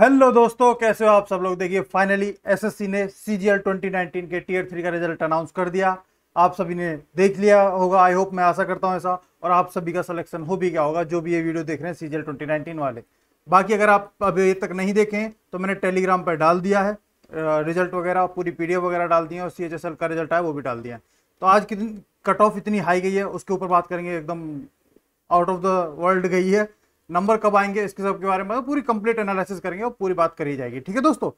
hello दोस्तों कैसे हो आप सब लोग देखिए फाइनली एसएससी ने सीजीएल 2019 के टीयर थ्री का रिजल्ट अनाउंस कर दिया आप सभी ने देख लिया होगा आई होप मैं आशा करता हूं ऐसा और आप सभी का सिलेक्शन हो भी गया होगा जो भी ये वीडियो देख रहे हैं सीजीएल 2019 वाले बाकी अगर आप अभी तक नहीं देखें तो मैंने टेलीग्राम पर डाल दिया है रिजल्ट वगैरह पूरी पी वगैरह डाल दी है और सी का रिजल्ट आया वो भी डाल दिया तो आज कितनी दिन कट ऑफ इतनी हाई गई है उसके ऊपर बात करेंगे एकदम आउट ऑफ द वर्ल्ड गई है नंबर कब आएंगे इसके सब के बारे में मतलब पूरी कंप्लीट एनालिसिस करेंगे और पूरी बात करी जाएगी ठीक है दोस्तों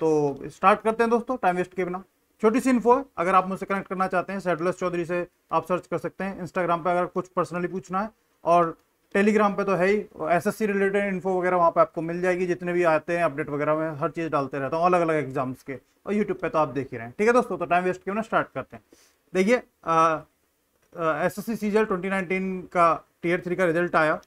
तो स्टार्ट करते हैं दोस्तों टाइम वेस्ट के बिना छोटी सी इन्फो है अगर आप मुझसे कनेक्ट करना चाहते हैं सैडलस चौधरी से आप सर्च कर सकते हैं इंस्टाग्राम पर अगर कुछ पर्सनली पूछना है और टेलीग्राम पे तो है ही सी रिलेटेड इन्फो वगैरह वहाँ पे आपको मिल जाएगी जितने भी आते हैं अपडेट वगैरह में हर चीज़ डालते रहता हूँ अलग अलग एग्जाम्स के और यूट्यूब पे तो आप देख ही रहे हैं ठीक है दोस्तों तो टाइम वेस्ट क्यों ना स्टार्ट करते हैं देखिए S S C CGL twenty का टीयर थ्री का रिजल्ट आया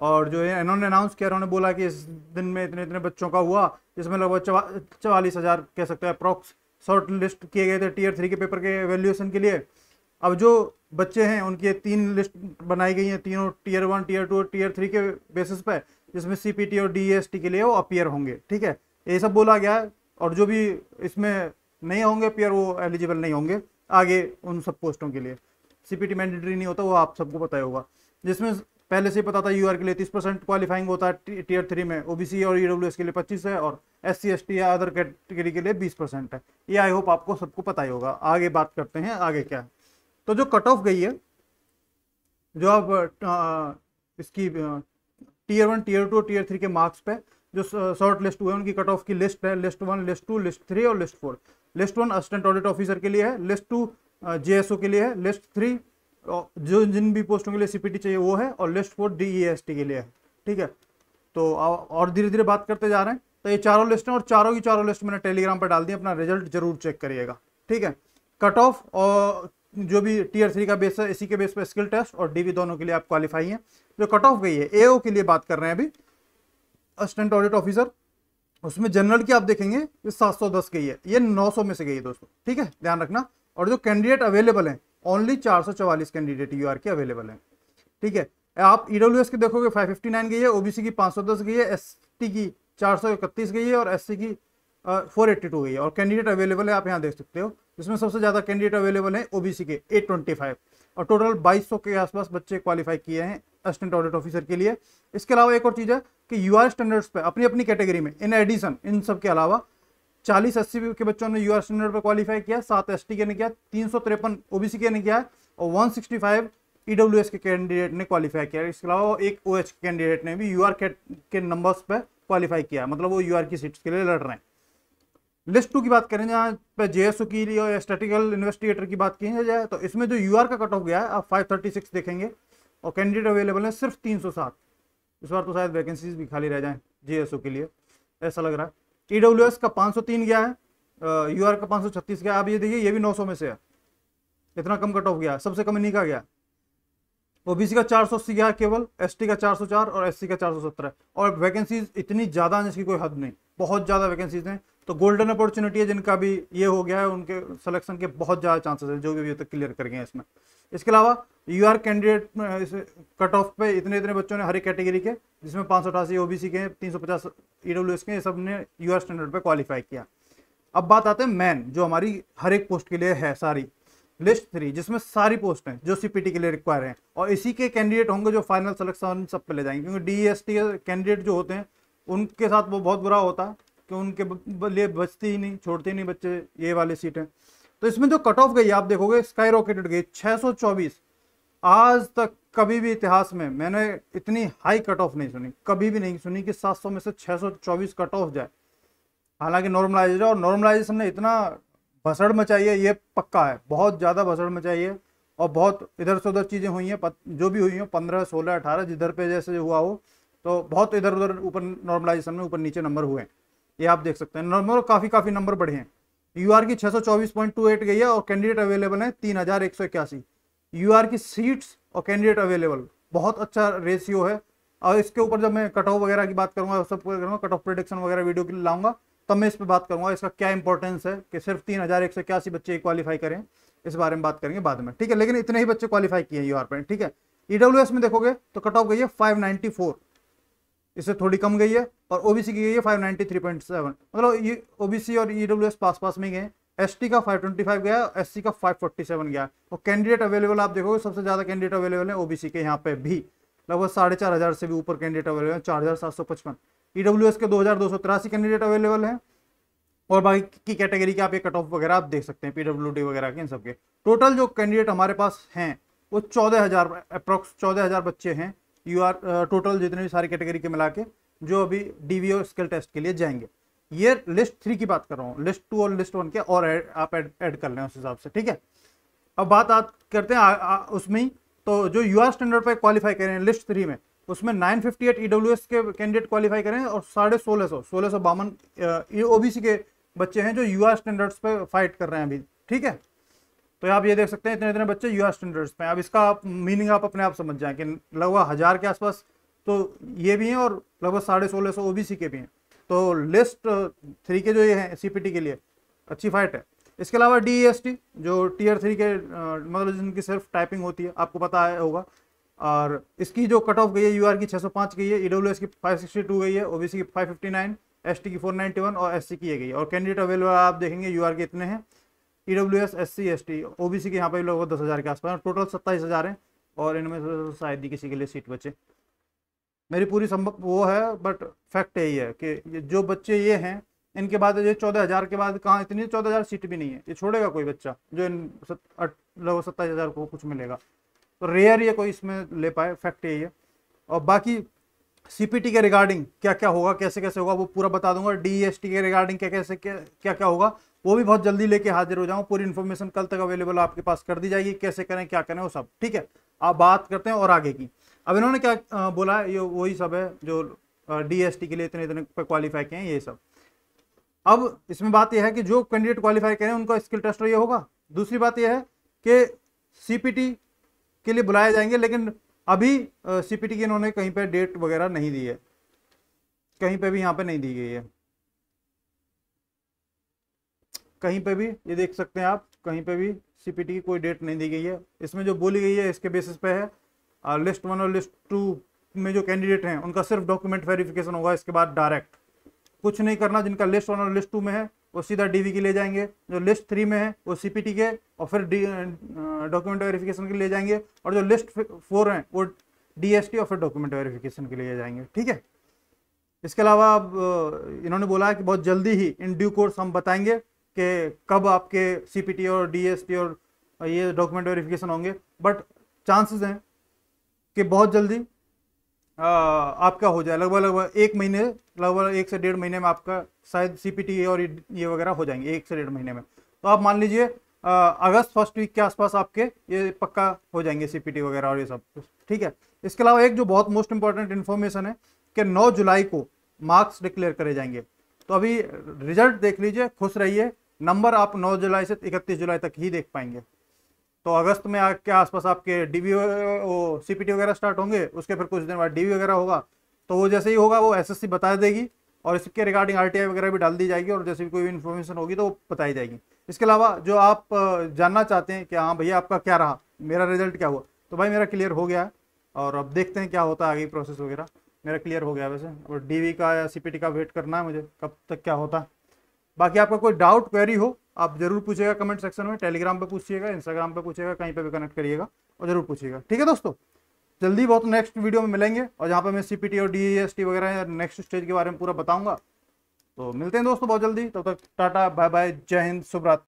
और जो है इन्होंने अनाउंस किया उन्होंने बोला कि इस दिन में इतने इतने बच्चों का हुआ जिसमें लगभग चवालीस हज़ार कह सकते हैं अप्रॉक्स शॉर्ट लिस्ट किए गए थे टीयर थ्री के पेपर के एवेल्यूशन के लिए अब जो बच्चे हैं उनकी तीन लिस्ट बनाई गई हैं तीनों टीयर वन टीयर टू और टीयर थ्री के बेसिस पर जिसमें सी और डी e के लिए वो अपियर होंगे ठीक है ये सब बोला गया है और जो भी इसमें नहीं होंगे पेयर वो एलिजिबल नहीं होंगे आगे उन सब पोस्टों के लिए सी पी मैंडेटरी नहीं होता वो आप सबको पता ही होगा जिसमें पहले से ही पता था यूआर के लिए तीस परसेंट क्वालिफाइंग होता है टीयर थ्री में ओबीसी और ईडब्ल्यूएस e के लिए पच्चीस है और एस सी एस टी या अदर कैटेगरी के लिए बीस परसेंट है ये आई होप आपको सबको पता ही होगा आगे बात करते हैं आगे क्या है तो जो कट ऑफ गई है जो आप इसकी tier one tier two tier three के मार्क्स पे जो शॉर्ट लिस्ट हुए उनकी कट ऑफ की लिस्ट है list one list two list three और list four list one assistant audit officer के लिए है लिस्ट टू जे के लिए है लिस्ट थ्री जो जिन भी पोस्टों के लिए सीपीटी चाहिए वो है और लिस्ट फोर डीईएसटी के लिए है ठीक है तो और धीरे धीरे बात करते जा रहे हैं तो ये चारों लिस्ट हैं और चारों की चारों लिस्ट मैंने टेलीग्राम पर डाल दी अपना रिजल्ट जरूर चेक करिएगा ठीक है कट ऑफ और जो भी टीयर थ्री का बेस है इसी के बेस पर स्किल टेस्ट और डीवी दोनों के लिए आप क्वालिफाई हैं जो कट ऑफ गई है ओ के लिए बात कर रहे हैं अभी असिस्टेंट ऑडिट ऑफिसर उसमें जनरल की आप देखेंगे ये 710 गई है ये 900 में से गई है दोस्तों ठीक है ध्यान रखना और जो कैंडिडेट अवेलेबल हैं ओनली 444 कैंडिडेट यूआर के अवेलेबल हैं ठीक है आप ईडब्ल्यू e की देखोगे 559 गई है ओबीसी की 510 गई है एसटी की 431 गई है और एससी की फोर एट्टी टू गई है और कैंडिडेट अवेलेबल है आप यहाँ देख सकते हो इसमें सबसे ज़्यादा कैंडिडेट अवेलेबल है ओबीसी के फाइव और टोटल सौ के आसपास बच्चे क्वालिफाई किए हैं असिस्टेंट ऑडिट ऑफिसर के लिए इसके अलावा एक और चीज़ है कि यू स्टैंडर्ड्स पर अपनी अपनी कैटेगरी में इन एडिशन इन सब के अलावा चालीस अस्सी के बच्चों ने यूआर स्टैंडर्ड पर क्वालिफाई किया सात एस टी के ने किया तीन सौ तिरपन ओबीसी के ने किया और वन सिक्सटी फाइव ईडब्ल्यू के कैंडिडेट ने क्वालिफाई किया इसके अलावा एक ओ एच कैंडिडेट ने भी यू आर के नंबर्स पर क्वालिफाई किया मतलब वो यू आर की सीट्स के लिए लड़ रहे हैं लिस्ट टू की बात करें जहाँ पे जे की लिए और स्टेटिकल इन्वेस्टिगेटर की बात की जाए तो इसमें जो यू आर का कट ऑफ गया है आप फाइव थर्टी सिक्स देखेंगे और कैंडिडेट अवेलेबल है सिर्फ तीन सौ सात इस बार तो शायद वैकेंसीज भी खाली रह एस ओ के लिए ऐसा लग रहा है टी डब्ल्यू एस का पाँच सौ तीन गया है यू आर का पाँच सौ छत्तीस गया आप ये देखिए ये भी नौ सौ में से है इतना कम कट ऑफ गया सबसे कम इन्हीं का गया ओबीसी का चार सौ अस्सी गया केवल टी का चार सौ चार और सी का चार सौ सत्रह और वैकेंसीज इतनी ज़्यादा हैं जिसकी कोई हद नहीं बहुत ज़्यादा वैकेंसीज हैं तो गोल्डन अपॉर्चुनिटी है जिनका भी ये हो गया है उनके सिलेक्शन के बहुत ज़्यादा चांसेस हैं जो भी अभी तक क्लियर कर गए हैं इसमें इसके अलावा U R candidate cut off पे इतने इतने बच्चों ने हर एक कैटेगरी के जिसमें पाँच सौ अठासी ओ बी सी के तीन सौ पचास ई डब्ल्यू एस के ये सब ने यू आर स्टैंडर्ड पर क्वालिफाई किया अब बात आते हैं मैन जो हमारी हर एक पोस्ट के लिए है सारी लिस्ट थ्री जिसमें सारी पोस्ट हैं जो सी पी टी के लिए रिक्वायर हैं और इसी के कैंडिडेट होंगे जो फाइनल सिलेक्शन सब पे ले जाएंगे क्योंकि डी एस टी कैंडिडेट जो होते हैं उनके साथ वो बहुत बुरा होता है कि उनके लिए बचती ही नहीं छोड़ती ही नहीं बच्चे ये वाली सीटें तो इसमें जो कट ऑफ गई आप देखोगे स्काई रॉकेटेड गई 624 आज तक कभी भी इतिहास में मैंने इतनी हाई कट ऑफ नहीं सुनी कभी भी नहीं सुनी कि 700 में से 624 कट ऑफ जाए हालांकि नॉर्मलाइजेशन और नॉर्मलाइजेशन ने इतना भसड़ मचाई है ये पक्का है बहुत ज़्यादा भसड़ मचाई है और बहुत इधर से उधर चीज़ें हुई हैं जो भी हुई हैं पंद्रह सोलह अठारह जिधर पे जैसे हुआ हो तो बहुत इधर उधर ऊपर नॉर्मलाइजेशन में ऊपर नीचे नंबर हुए हैं ये आप देख सकते हैं नॉर्मल काफ़ी काफ़ी नंबर बढ़े हैं यूआर की 624.28 गई है और कैंडिडेट अवेलेबल है तीन हजार एक सौ इक्यासी यूआर की सीट्स और कैंडिडेट अवेलेबल बहुत अच्छा रेशियो है और इसके ऊपर जब मैं कट ऑफ वगैरह की बात करूंगा सब करूंगा कट ऑफ प्रोडिक्शन वगैरह वीडियो के लिए लाऊंगा तब मैं इस पर बात करूंगा इसका क्या इंपॉर्टेंस है कि सिर्फ तीन हजार एक सौ इक्यासी बच्चे क्वालिफाई करें इस बारे में बात करेंगे बाद में ठीक है लेकिन इतने ही बच्चे क्वालिफाई किए हैं आर पर ठीक है ईडब्ल्यू e में देखोगे तो कट ऑफ गई है फाइव इससे थोड़ी कम गई है और ओबीसी की गई है 593.7 मतलब ये ओबीसी और ईडब्ल्यूएस e पास पास में गए एस टी का 525 गया एस सी का 547 गया और कैंडिडेट अवेलेबल आप देखोगे सबसे ज़्यादा कैंडिडेट अवेलेबल है ओबीसी के यहाँ पे भी लगभग साढ़े चार हज़ार से भी ऊपर कैंडिडेट अवेलेबल है चार हज़ार सात सौ पचपन ई डब्ल्यू एस के दो हज़ार दो सौ तिरासी कैंडिडेट अवेलेबल है और बाकी की कैटेगरी के आप ये कट ऑफ वगैरह आप देख सकते हैं पीडब्ल्यू डी वगैरह के इन सबके टोटल जो कैंडिडेट हमारे पास हैं वो चौदह हज़ार अप्रोक्स चौदह हज़ार बच्चे हैं यू आर टोटल जितने भी सारी कैटेगरी के मिला के जो अभी डी स्किल टेस्ट के लिए जाएंगे ये लिस्ट थ्री की बात कर रहा हूँ लिस्ट टू और लिस्ट वन के और एड, आप ऐड कर लें उस हिसाब से ठीक है अब बात आप करते हैं आ, आ, उसमें तो जो यू आर स्टैंडर्ड पर क्वालिफाई करें लिस्ट थ्री में उसमें 958 एस e के कैंडिडेट क्वालिफाई करें और साढ़े सोलह सौ सोलह सौ बावन सी के बच्चे हैं जो यू आर स्टैंडर्ड्स पर फाइट कर रहे हैं अभी ठीक है तो आप ये देख सकते हैं इतने इतने बच्चे यूएस स्टैंडर्ड्स पे हैं अब इसका आप मीनिंग आप अपने आप समझ जाएं कि लगभग हज़ार के आसपास तो ये भी हैं और लगभग साढ़े सोलह सौ ओ के भी हैं तो लिस्ट थ्री के जो ये हैं सी के लिए अच्छी फाइट है इसके अलावा डी e जो टीयर थ्री के मतलब जिनकी सिर्फ टाइपिंग होती है आपको पता है होगा और इसकी जो कट ऑफ गई है यू की छः गई है ई e की फाइव गई है ओ की फाइव एसटी की 491 और एससी की ये गई है और कैंडिडेट अवेलेबल आप देखेंगे यू के इतने हैं E W S S C S T O B C के यहाँ पे लोग दस हज़ार के आसपास टोटल सत्ताईस हज़ार हैं और इनमें से शायद ही किसी के लिए सीट बचे मेरी पूरी संभव वो है बट फैक्ट यही है कि जो बच्चे ये हैं इनके बाद ये चौदह हज़ार के बाद कहाँ इतनी चौदह हज़ार सीट भी नहीं है ये छोड़ेगा कोई बच्चा जो इन लगभग सत्ताईस हज़ार को कुछ मिलेगा तो रेयर ये कोई इसमें ले पाए फैक्ट यही है और बाकी सीपीटी के रिगार्डिंग क्या क्या होगा कैसे कैसे होगा वो पूरा बता दूंगा डीएसटी e के रिगार्डिंग क्या कैसे क्या क्या क्या होगा वो भी बहुत जल्दी लेके हाजिर हो जाऊँ पूरी इन्फॉर्मेशन कल तक अवेलेबल आपके पास कर दी जाएगी कैसे करें क्या करें वो सब ठीक है आप बात करते हैं और आगे की अब इन्होंने क्या बोला है ये वही सब है जो डीएसटी e के लिए इतने इतने पे क्वालिफाई किए हैं ये सब अब इसमें बात यह है कि जो कैंडिडेट क्वालिफाई करें उनका स्किल टेस्ट तो ये होगा दूसरी बात यह है कि सीपीटी के लिए बुलाए जाएंगे लेकिन अभी सीपीटी की इन्होंने कहीं पर डेट वगैरह नहीं दी है कहीं पे भी यहाँ पे नहीं दी गई है कहीं पे भी ये देख सकते हैं आप कहीं पे भी सीपीटी की कोई डेट नहीं दी गई है इसमें जो बोली गई है इसके बेसिस पे है आ, लिस्ट वन और लिस्ट टू में जो कैंडिडेट हैं उनका सिर्फ डॉक्यूमेंट वेरिफिकेशन होगा इसके बाद डायरेक्ट कुछ नहीं करना जिनका लिस्ट वन और लिस्ट टू में है वो सीधा डीवी के ले जाएंगे जो लिस्ट थ्री में है वो सीपीटी के और फिर डॉक्यूमेंट वेरिफिकेशन के लिए जाएंगे और जो लिस्ट फोर हैं वो डीएसटी और फिर डॉक्यूमेंट वेरिफिकेशन के लिए जाएंगे ठीक है इसके अलावा अब इन्होंने बोला है कि बहुत जल्दी ही इन ड्यू कोर्स हम बताएंगे कि कब आपके सी और डी और ये डॉक्यूमेंट वेरिफिकेशन होंगे बट चांसेस हैं कि बहुत जल्दी आपका हो जाए लगभग लगभग एक महीने लगभग एक से डेढ़ महीने में आपका शायद सी और ये वगैरह हो जाएंगे एक से डेढ़ महीने में तो आप मान लीजिए अगस्त फर्स्ट वीक के आसपास आपके ये पक्का हो जाएंगे सी वगैरह और ये सब ठीक है इसके अलावा एक जो बहुत मोस्ट इंपॉर्टेंट इन्फॉर्मेशन है कि 9 जुलाई को मार्क्स डिक्लेयर करे जाएंगे तो अभी रिजल्ट देख लीजिए खुश रहिए नंबर आप 9 जुलाई से 31 जुलाई तक ही देख पाएंगे तो अगस्त में आपके आस आसपास आपके डीबी वो सीपीटी वगैरह स्टार्ट होंगे उसके फिर कुछ दिन बाद डीबी वगैरह होगा तो वो जैसे ही होगा वो एसएससी बता देगी और इसके रिगार्डिंग आरटीआई वगैरह भी डाल दी जाएगी और जैसे भी कोई इन्फॉर्मेशन होगी तो वो बताई जाएगी इसके अलावा जो आप जानना चाहते हैं कि हाँ भैया आपका क्या रहा मेरा रिजल्ट क्या हुआ तो भाई मेरा क्लियर हो गया है और अब देखते हैं क्या होता है आगे प्रोसेस वगैरह मेरा क्लियर हो गया वैसे और डी का या सी का वेट करना है मुझे कब तक क्या होता है बाकी आपका कोई डाउट क्वेरी हो आप जरूर पूछिएगा कमेंट सेक्शन में टेलीग्राम पे पूछिएगा इंस्टाग्राम पे पूछिएगा कहीं पे भी कनेक्ट करिएगा और जरूर पूछिएगा ठीक है दोस्तों जल्दी बहुत नेक्स्ट वीडियो में मिलेंगे और जहाँ पे मैं सीपीटी और डीएसटी e e वगैरह नेक्स्ट स्टेज के बारे में पूरा बताऊंगा तो मिलते हैं दोस्तों बहुत जल्दी तब तो तक टाटा बाय बाय जय हिंद शुभ रात्रि